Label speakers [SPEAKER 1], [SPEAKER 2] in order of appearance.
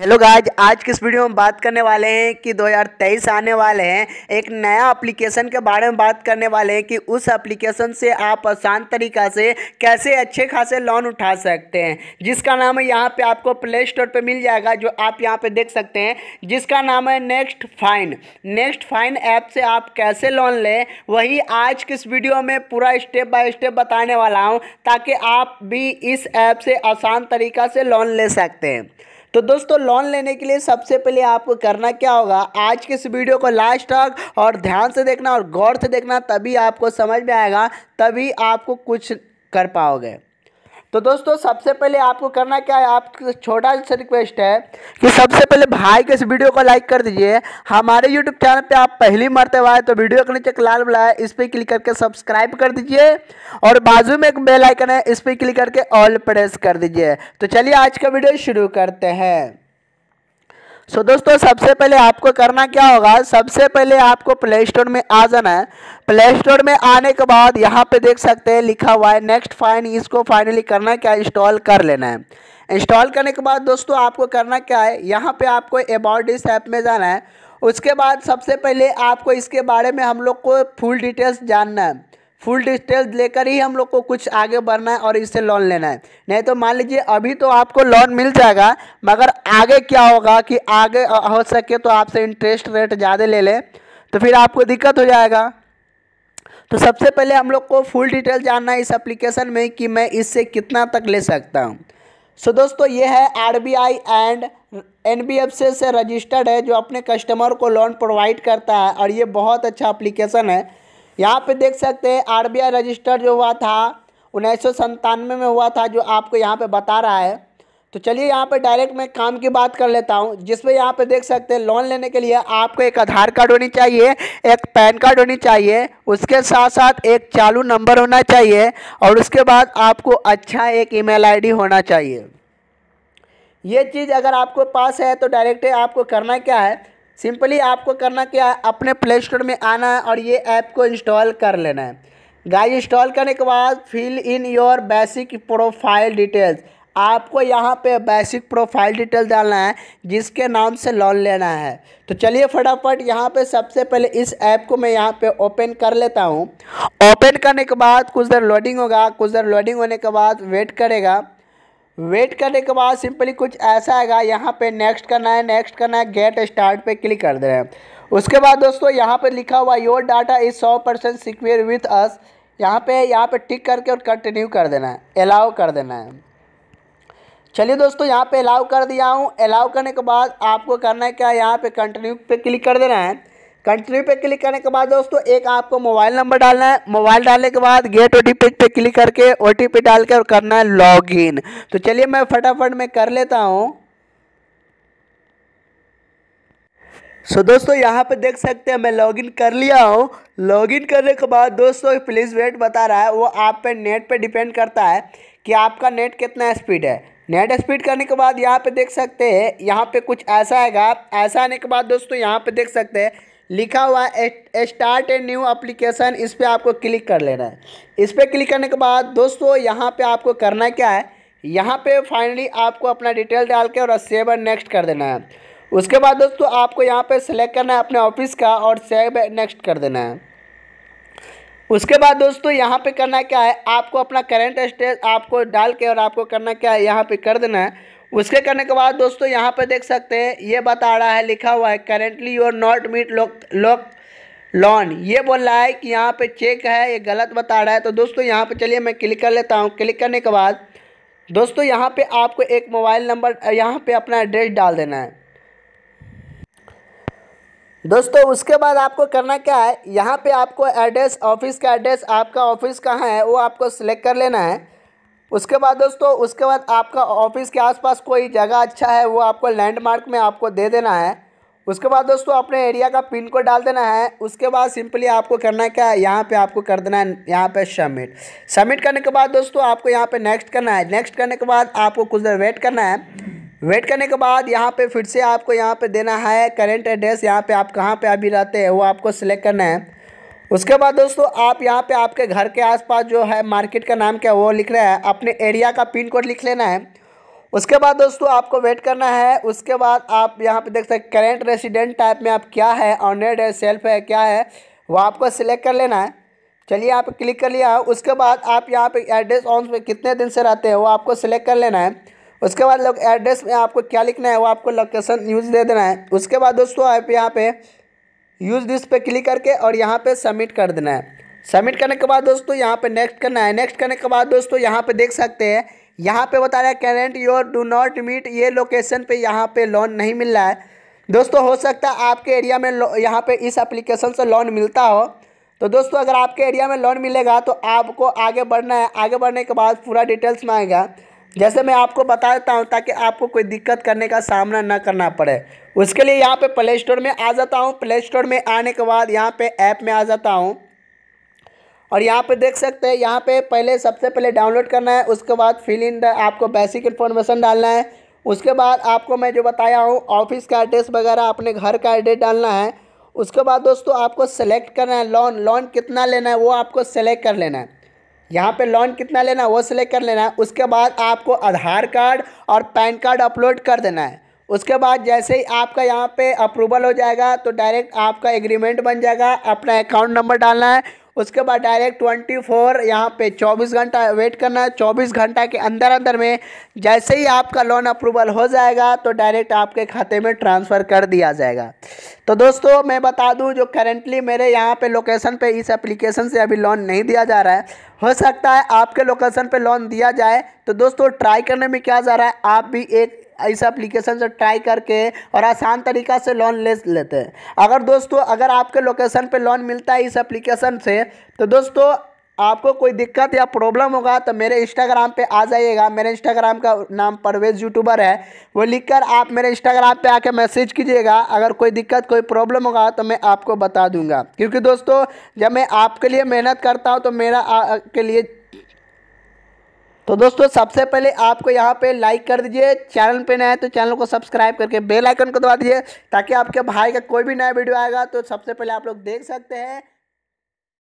[SPEAKER 1] hello guys आज के इस वीडियो में बात करने वाले हैं कि 2023 आने वाले हैं एक नया एप्लीकेशन के बारे में बात करने वाले हैं कि उस एप्लीकेशन से आप आसान तरीका से कैसे अच्छे खासे लोन उठा सकते हैं जिसका नाम है यहाँ पे आपको प्ले स्टोर पर मिल जाएगा जो आप यहाँ पे देख सकते हैं जिसका नाम है next fine next fine app से आप कैसे लोन लें वही आज के इस वीडियो में पूरा स्टेप बाय स्टेप बताने वाला हूँ ताकि आप भी इस ऐप से आसान तरीका से लोन ले सकते हैं तो दोस्तों लोन लेने के लिए सबसे पहले आपको करना क्या होगा आज के इस वीडियो को लास्ट तक और ध्यान से देखना और गौर से देखना तभी आपको समझ में आएगा तभी आपको कुछ कर पाओगे तो दोस्तों सबसे पहले आपको करना क्या है आप छोटा सा रिक्वेस्ट है कि सबसे पहले भाई के इस वीडियो को लाइक कर दीजिए हमारे यूट्यूब चैनल पे आप पहली मरते हुए तो वीडियो के नीचे लाल बुला है इस पर क्लिक करके सब्सक्राइब कर दीजिए और बाजू में एक बेल आइकन है इस पर क्लिक करके ऑल प्रेस कर दीजिए तो चलिए आज का वीडियो शुरू करते हैं सो दोस्तों सबसे पहले आपको करना क्या होगा सबसे पहले आपको प्ले स्टोर में आ जाना है प्ले स्टोर में आने के बाद यहाँ पे देख सकते हैं लिखा हुआ है नेक्स्ट फाइन इसको फाइनली करना क्या इंस्टॉल कर लेना है इंस्टॉल करने के बाद दोस्तों आपको करना क्या है यहाँ पे आपको अबाउट इस ऐप में जाना है उसके बाद सबसे पहले आपको इसके बारे में हम लोग को फुल डिटेल्स जानना है फुल डिटेल्स लेकर ही हम लोग को कुछ आगे बढ़ना है और इससे लोन लेना है नहीं तो मान लीजिए अभी तो आपको लोन मिल जाएगा मगर आगे क्या होगा कि आगे हो सके तो आपसे इंटरेस्ट रेट ज़्यादा ले लें तो फिर आपको दिक्कत हो जाएगा तो सबसे पहले हम लोग को फुल डिटेल जानना है इस एप्लीकेशन में कि मैं इससे कितना तक ले सकता हूँ सो so, दोस्तों ये है आई एंड एफ से रजिस्टर्ड है जो अपने कस्टमर को लोन प्रोवाइड करता है और ये बहुत अच्छा एप्लीकेशन है यहाँ पे देख सकते हैं आरबीआई रजिस्टर जो हुआ था उन्नीस में हुआ था जो आपको यहाँ पे बता रहा है तो चलिए यहाँ पे डायरेक्ट मैं काम की बात कर लेता हूँ जिसमें यहाँ पे देख सकते हैं लोन लेने के लिए आपको एक आधार कार्ड होनी चाहिए एक पैन कार्ड होनी चाहिए उसके साथ साथ एक चालू नंबर होना चाहिए और उसके बाद आपको अच्छा एक ईमेल आईडी होना चाहिए ये चीज़ अगर आपको पास है तो डायरेक्ट आपको करना क्या है सिंपली आपको करना क्या है अपने प्ले स्टोर में आना है और ये ऐप को इंस्टॉल कर लेना है गाइस इंस्टॉल करने के बाद fill in your basic profile details आपको यहाँ पे बेसिक प्रोफाइल डिटेल डालना है जिसके नाम से लोन लेना है तो चलिए फटाफट यहाँ पे सबसे पहले इस ऐप को मैं यहाँ पे ओपन कर लेता हूँ ओपन करने के बाद कुछ देर लोडिंग होगा कुछ देर लोडिंग होने के बाद वेट करेगा वेट करने के बाद सिंपली कुछ ऐसा आएगा यहाँ पे नेक्स्ट करना है नेक्स्ट करना है गेट स्टार्ट पे क्लिक कर देना है उसके बाद दोस्तों यहाँ पे लिखा हुआ योर डाटा इज सौ परसेंट सिक्योर विथ अस यहाँ पे यहाँ पे टिक करके और कंटिन्यू कर देना है अलाउ कर देना है चलिए दोस्तों यहाँ पे अलाउ कर दिया हूँ अलाउ करने के बाद आपको करना है क्या यहाँ पे कंटिन्यू पे क्लिक कर देना है कंटिन्यू पे क्लिक करने के बाद दोस्तों एक आपको मोबाइल नंबर डालना है मोबाइल डालने के बाद गेट ओ पे क्लिक करके ओ डाल कर करना है लॉगिन तो चलिए मैं फटाफट में कर लेता हूँ सो so, दोस्तों यहाँ पे देख सकते हैं मैं लॉगिन कर लिया हूँ लॉगिन करने के बाद दोस्तों प्लीज़ वेट बता रहा है वो आप पे नेट पे डिपेंड करता है कि आपका नेट कितना स्पीड है नेट स्पीड करने के बाद यहाँ पे देख सकते हैं यहाँ पे कुछ ऐसा आएगा ऐसा आने के बाद दोस्तों यहाँ पे देख सकते हैं लिखा हुआ है स्टार्ट ए न्यू अप्लीकेशन इस पर आपको क्लिक कर लेना है इस पर क्लिक करने के बाद दोस्तों यहाँ पे आपको करना क्या है यहाँ पे फाइनली आपको अपना डिटेल डाल के और सेव एंड नेक्स्ट कर देना है उसके बाद दोस्तों आपको यहाँ पे सेलेक्ट करना है अपने ऑफिस का और सेव एंड नेक्स्ट कर देना है उसके बाद दोस्तों यहाँ पे करना क्या है आपको अपना करेंट स्टेज आपको डाल के और आपको करना क्या है यहाँ पे कर देना है उसके करने के बाद दोस्तों यहाँ पर देख सकते हैं ये बता रहा है लिखा हुआ है currently you are not meet lock lock loan ये बोल रहा है कि यहाँ पे चेक है ये गलत बता रहा है तो दोस्तों यहाँ पे चलिए मैं क्लिक कर लेता हूँ क्लिक करने के बाद दोस्तों यहाँ पे आपको एक मोबाइल नंबर यहाँ पे अपना एड्रेस डाल देना है दोस्तों उसके बाद आपको करना क्या है यहाँ पे आपको एड्रेस ऑफिस का एड्रेस आपका ऑफिस कहाँ है वो आपको सिलेक्ट कर लेना है उसके बाद दोस्तों उसके बाद आपका ऑफिस के आसपास कोई जगह अच्छा है वो आपको लैंडमार्क में आपको दे देना है उसके बाद दोस्तों अपने एरिया का पिन कोड डाल देना है उसके बाद सिंपली आपको करना है क्या यहाँ पे आपको कर देना है यहाँ पे सबमिट सबमिट करने के बाद दोस्तों आपको यहाँ पे नेक्स्ट करना है नेक्स्ट करने के बाद आपको कुछ देर वेट करना है वेट करने के बाद यहाँ पे फिर से आपको यहाँ पे देना है करेंट एड्रेस यहाँ पे आप कहाँ पे अभी रहते हैं वो आपको सिलेक्ट करना है उसके बाद दोस्तों आप यहाँ पे आपके घर के आसपास जो है मार्केट का नाम क्या वो लिख रहा है अपने एरिया का पिन कोड लिख लेना है उसके बाद दोस्तों आपको वेट करना है उसके बाद आप यहाँ पे देख सकते करेंट रेसिडेंट टाइप में आप क्या है ऑनरेड है सेल्फ है क्या है वो आपको सिलेक्ट कर लेना है चलिए आप क्लिक कर लिया उसके बाद आप यहाँ पर एड्रेस ऑन में कितने दिन से रहते हैं वो आपको सिलेक्ट कर लेना है उसके बाद लोग एड्रेस में आपको क्या लिखना है वो आपको लोकेशन यूज दे देना है उसके बाद दोस्तों आप यहाँ पर यूज़ दिस पे क्लिक करके और यहाँ पे सबमिट कर देना है सबमिट करने के बाद दोस्तों यहाँ पे नेक्स्ट करना है नेक्स्ट करने के बाद दोस्तों यहाँ पे देख सकते हैं यहाँ पे बता रहा है current your do not meet ये लोकेशन पे यहाँ पे लोन नहीं मिल रहा है दोस्तों हो सकता है आपके एरिया में यहाँ पे इस एप्लीकेशन से लोन मिलता हो तो दोस्तों अगर आपके एरिया में लोन मिलेगा तो आपको आगे बढ़ना है आगे बढ़ने के बाद पूरा डिटेल्स में आएगा जैसे मैं आपको बता देता हूँ ताकि आपको कोई दिक्कत करने का सामना ना करना पड़े उसके लिए यहाँ पे प्ले स्टोर में आ जाता हूँ प्ले स्टोर में आने के बाद यहाँ पे ऐप में आ जाता हूँ और यहाँ पे देख सकते हैं यहाँ पे पहले सबसे पहले डाउनलोड करना है उसके बाद फिल इन आपको बेसिक इन्फॉर्मेशन डालना है उसके बाद आपको मैं जो बताया हूँ ऑफिस का एड्रेस वगैरह अपने घर का एड्रेस डालना है उसके बाद दोस्तों आपको सेलेक्ट करना है लोन लोन कितना लेना है वो आपको सेलेक्ट कर लेना है यहाँ पे लोन कितना लेना है वो सिलेक्ट कर लेना है उसके बाद आपको आधार कार्ड और पैन कार्ड अपलोड कर देना है उसके बाद जैसे ही आपका यहाँ पे अप्रूवल हो जाएगा तो डायरेक्ट आपका एग्रीमेंट बन जाएगा अपना अकाउंट नंबर डालना है उसके बाद डायरेक्ट ट्वेंटी फोर यहाँ पर चौबीस घंटा वेट करना है चौबीस घंटा के अंदर अंदर में जैसे ही आपका लोन अप्रूवल हो जाएगा तो डायरेक्ट आपके खाते में ट्रांसफ़र कर दिया जाएगा तो दोस्तों मैं बता दूं जो करेंटली मेरे यहाँ पे लोकेशन पे इस एप्लीकेशन से अभी लोन नहीं दिया जा रहा है हो सकता है आपके लोकेशन पे लोन दिया जाए तो दोस्तों ट्राई करने में क्या जा रहा है आप भी एक इस एप्लीकेशन से ट्राई करके और आसान तरीका से लोन ले लेते हैं अगर दोस्तों अगर आपके लोकेशन पे लोन मिलता है इस एप्लीकेशन से तो दोस्तों आपको कोई दिक्कत या प्रॉब्लम होगा तो मेरे इंस्टाग्राम पे आ जाइएगा मेरे इंस्टाग्राम का नाम परवेज यूट्यूबर है वो लिखकर आप मेरे इंस्टाग्राम पे आके मैसेज कीजिएगा अगर कोई दिक्कत कोई प्रॉब्लम होगा तो मैं आपको बता दूंगा क्योंकि दोस्तों जब मैं आपके लिए मेहनत करता हूँ तो मेरा के लिए तो दोस्तों सबसे पहले आपको यहाँ पे लाइक कर दीजिए चैनल पे है तो चैनल को सब्सक्राइब करके बेल आइकन को दबा दीजिए ताकि आपके भाई का कोई भी नया वीडियो आएगा तो सबसे पहले आप लोग देख सकते हैं